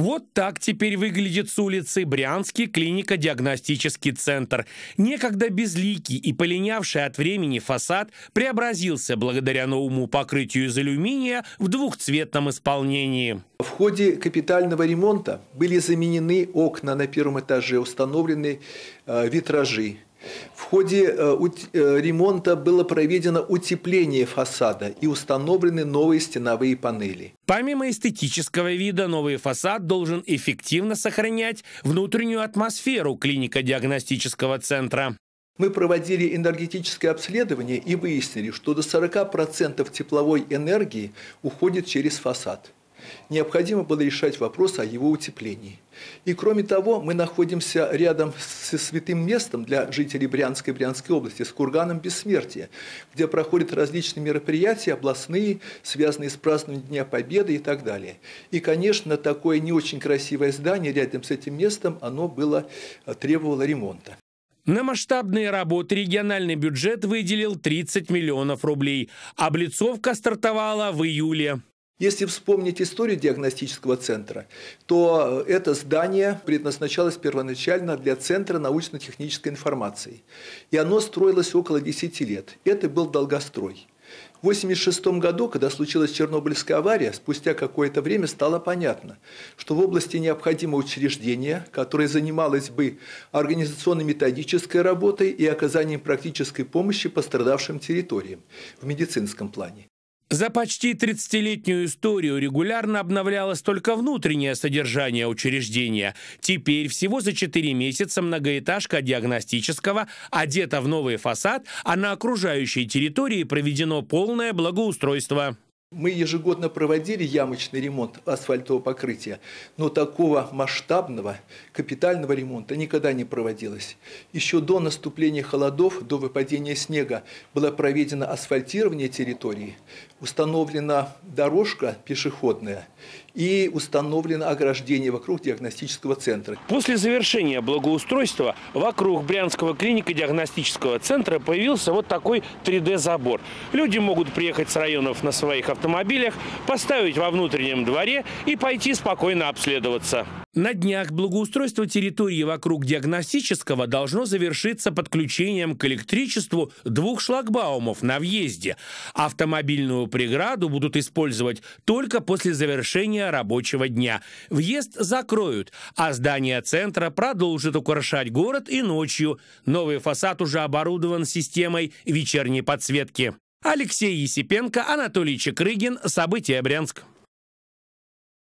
Вот так теперь выглядит с улицы Брянский клинико-диагностический центр. Некогда безликий и полинявший от времени фасад преобразился благодаря новому покрытию из алюминия в двухцветном исполнении. В ходе капитального ремонта были заменены окна на первом этаже, установлены э, витражи. В ходе э, э, ремонта было проведено утепление фасада и установлены новые стеновые панели. Помимо эстетического вида, новый фасад должен эффективно сохранять внутреннюю атмосферу клинико-диагностического центра. Мы проводили энергетическое обследование и выяснили, что до 40% тепловой энергии уходит через фасад. Необходимо было решать вопрос о его утеплении. И кроме того, мы находимся рядом со святым местом для жителей Брянской и Брянской области, с курганом Бессмертия, где проходят различные мероприятия областные, связанные с празднованием Дня Победы и так далее. И, конечно, такое не очень красивое здание рядом с этим местом, оно было, э, требовало ремонта. На масштабные работы региональный бюджет выделил 30 миллионов рублей. Облицовка стартовала в июле. Если вспомнить историю диагностического центра, то э, это здание предназначалось первоначально для Центра научно-технической информации. И оно строилось около 10 лет. Это был долгострой. В 1986 году, когда случилась Чернобыльская авария, спустя какое-то время стало понятно, что в области необходимо учреждение, которое занималось бы организационно-методической работой и оказанием практической помощи пострадавшим территориям в медицинском плане. За почти 30-летнюю историю регулярно обновлялось только внутреннее содержание учреждения. Теперь всего за 4 месяца многоэтажка диагностического одета в новый фасад, а на окружающей территории проведено полное благоустройство. Мы ежегодно проводили ямочный ремонт асфальтового покрытия, но такого масштабного капитального ремонта никогда не проводилось. Еще до наступления холодов, до выпадения снега было проведено асфальтирование территории, установлена дорожка пешеходная и установлено ограждение вокруг диагностического центра. После завершения благоустройства вокруг Брянского клинико-диагностического центра появился вот такой 3D-забор. Люди могут приехать с районов на своих автомобилях, автомобилях, поставить во внутреннем дворе и пойти спокойно обследоваться. На днях благоустройство территории вокруг диагностического должно завершиться подключением к электричеству двух шлагбаумов на въезде. Автомобильную преграду будут использовать только после завершения рабочего дня. Въезд закроют, а здание центра продолжит украшать город и ночью. Новый фасад уже оборудован системой вечерней подсветки. Алексей Есипенко, Анатолий Чекрыгин. События Брянск.